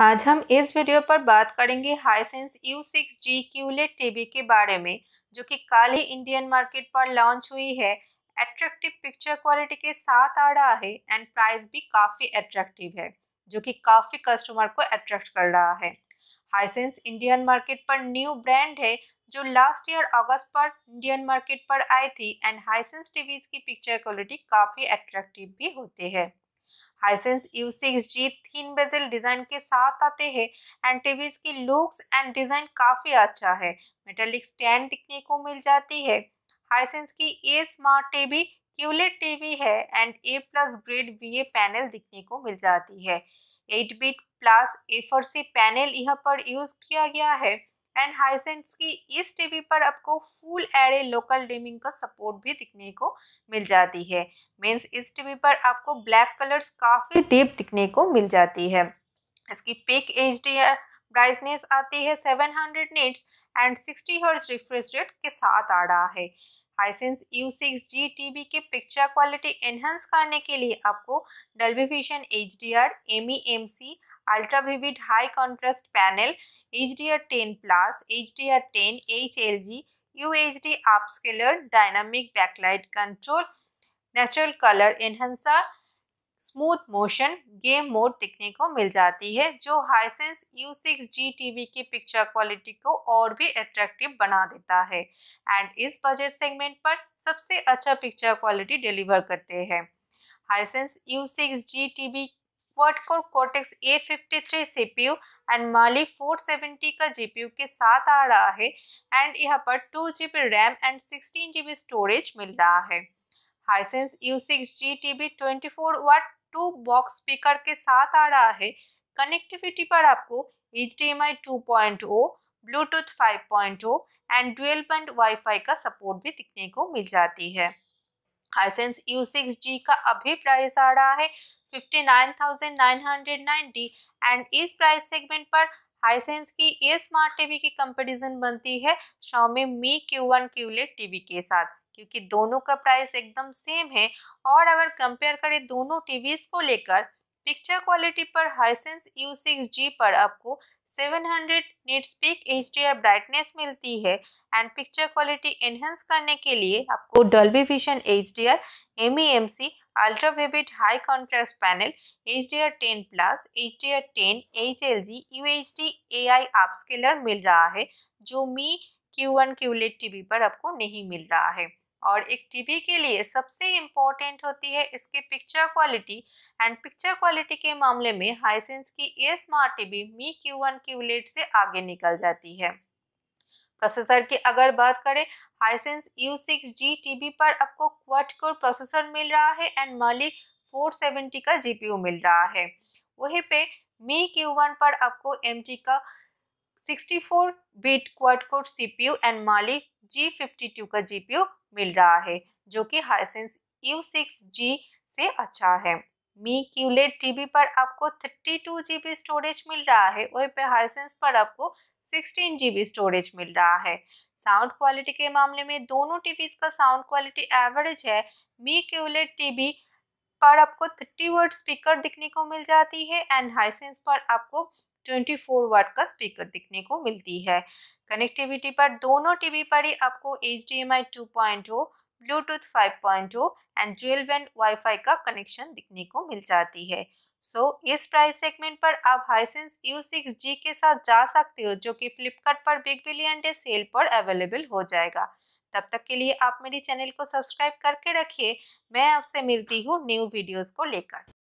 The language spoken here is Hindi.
आज हम इस वीडियो पर बात करेंगे Hisense U six G QLED TV के बारे में जो कि काल ही इंडियन मार्केट पर लॉन्च हुई है एट्रैक्टिव पिक्चर क्वालिटी के साथ आ रहा है एंड प्राइस भी काफ़ी एट्रैक्टिव है जो कि काफ़ी कस्टमर को अट्रैक्ट कर रहा है हाईसेंस इंडियन मार्केट पर न्यू ब्रांड है जो लास्ट ईयर अगस्त पर इंडियन मार्केट पर आई थी एंड हाईसेंस टीवीज की पिक्चर क्वालिटी काफ़ी अट्रैक्टिव भी होती है Hisense U six G thin bezel design के साथ आते हैं एंड टीवी की लुक्स एंड डिज़ाइन काफ़ी अच्छा है मेटेलिक स्टैंड दिखने को मिल जाती है हाइसेंस की A smart TV QLED TV है and A plus grade B A panel दिखने को मिल जाती है eight bit plus A four C panel यहाँ पर यूज़ किया गया है एंड हाईसेंस की इस टीवी पर आपको फुल एरे लोकल डिमिंग का सपोर्ट भी दिखने को मिल जाती है मीन्स इस टीवी पर आपको ब्लैक कलर्स काफ़ी डीप दिखने को मिल जाती है इसकी पिक एच डी ब्राइटनेस आती है 700 hundred nits and sixty hertz refresh rate के साथ आ रहा है Hisense U six G T V के पिक्चर क्वालिटी एनहेंस करने के लिए आपको Dolby vision H D R M E M C H D R ten H L plus U H D upscaler dynamic backlight control natural colour enhancer smooth motion game mode देखने को मिल जाती है जो Hisense U six G T की पिक्चर क्वालिटी को और भी अट्रैक्टिव बना देता है एंड इस बजट सेगमेंट पर सबसे अच्छा पिक्चर क्वालिटी डिलीवर करते हैं Hisense U six G T quad core Cortex A fifty three C P U and Mali four seventy का जी पी यू के साथ आ रहा है एंड यहाँ पर two G B RAM and sixteen G B storage मिल रहा है Hisense U six G T B twenty four watt two box speaker के साथ आ रहा है कनेक्टिविटी पर आपको H D M I two point O Bluetooth five point O and dual wifi का सपोर्ट भी दिखने को मिल जाती है हाइसेंस यू सिक्स जी का अभी प्राइस आ रहा है fifty nine thousand nine hundred ninety and इस प्राइस सेगमेंट पर हाइसेंस की ये स्मार्ट टीवी की कंपेरिजन बनती है Xiaomi Mi Q one QLED V के साथ क्योंकि दोनों का प्राइस एकदम सेम है और अगर कंपेयर करें दोनों टीवीज को लेकर पिक्चर क्वालिटी पर हाइसेंस यू सिक्स जी पर आपको 700 hundred nit speak H brightness मिलती है एंड पिक्चर क्वालिटी एनहेंस करने के लिए आपको Dolby vision H D R M E M C ultra वेबिट high contrast panel H D R ten plus H D R ten H L G U H D A I scaler मिल रहा है जो Mi Q one QLED T V पर आपको नहीं मिल रहा है और एक टीवी के लिए सबसे इम्पॉर्टेंट होती है इसकी picture quality and picture quality के मामले में हाइसेंस की A smart TV Mi Q one QLED से आगे निकल जाती है प्रोसेसर की अगर बात करें Hisense U six G T पर आपको क्वाड कोर प्रोसेसर मिल रहा है एंड मालिक फोर सेवेंटी का जीपीयू मिल रहा है वहीं पे मी क्यू वन पर आपको एम जी का sixty four bit quad core U and Mali G fifty two का यू मिल रहा है जो कि हाइसेंस यू सिक्स जी से अच्छा है मी क्यूलेट टीवी पर आपको thirty two G B storage मिल रहा है और पे हाइसेंस पर आपको सिक्सटीन जी बी स्टोरेज मिल रहा है साउंड क्वालिटी के मामले में दोनों टीवीज़ का साउंड क्वालिटी एवरेज है मी क्यूलेट टीवी पर आपको थर्टी वर्ड स्पीकर दिखने को मिल जाती है एंड हाइसेंस पर आपको 24 वाट का स्पीकर दिखने को मिलती है कनेक्टिविटी पर दोनों टीवी पर ही आपको H D M I two point O Bluetooth five point O and dual band wifi का कनेक्शन दिखने को मिल जाती है सो so, इस प्राइस सेगमेंट पर आप हाईसेंस यू सिक्स जी के साथ जा सकते हो जो कि फ्लिपकार्ट पर बिग बिलियन डे सेल पर अवेलेबल हो जाएगा तब तक के लिए आप मेरी चैनल को सब्सक्राइब करके रखिए मैं आपसे मिलती हूँ न्यू वीडियोस को लेकर